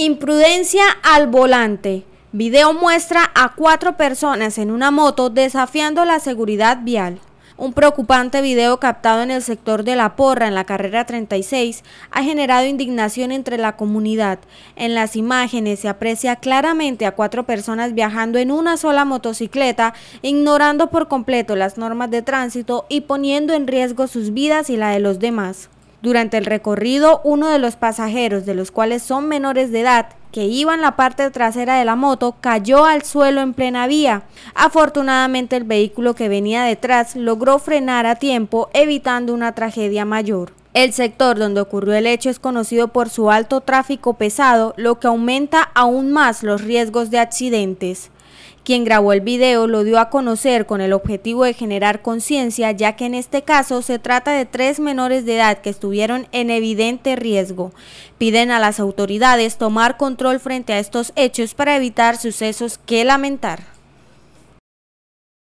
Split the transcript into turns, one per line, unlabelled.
Imprudencia al volante. Video muestra a cuatro personas en una moto desafiando la seguridad vial. Un preocupante video captado en el sector de La Porra, en la carrera 36, ha generado indignación entre la comunidad. En las imágenes se aprecia claramente a cuatro personas viajando en una sola motocicleta, ignorando por completo las normas de tránsito y poniendo en riesgo sus vidas y la de los demás. Durante el recorrido, uno de los pasajeros, de los cuales son menores de edad, que iba en la parte trasera de la moto, cayó al suelo en plena vía. Afortunadamente el vehículo que venía detrás logró frenar a tiempo, evitando una tragedia mayor. El sector donde ocurrió el hecho es conocido por su alto tráfico pesado, lo que aumenta aún más los riesgos de accidentes. Quien grabó el video lo dio a conocer con el objetivo de generar conciencia, ya que en este caso se trata de tres menores de edad que estuvieron en evidente riesgo. Piden a las autoridades tomar control frente a estos hechos para evitar sucesos que lamentar.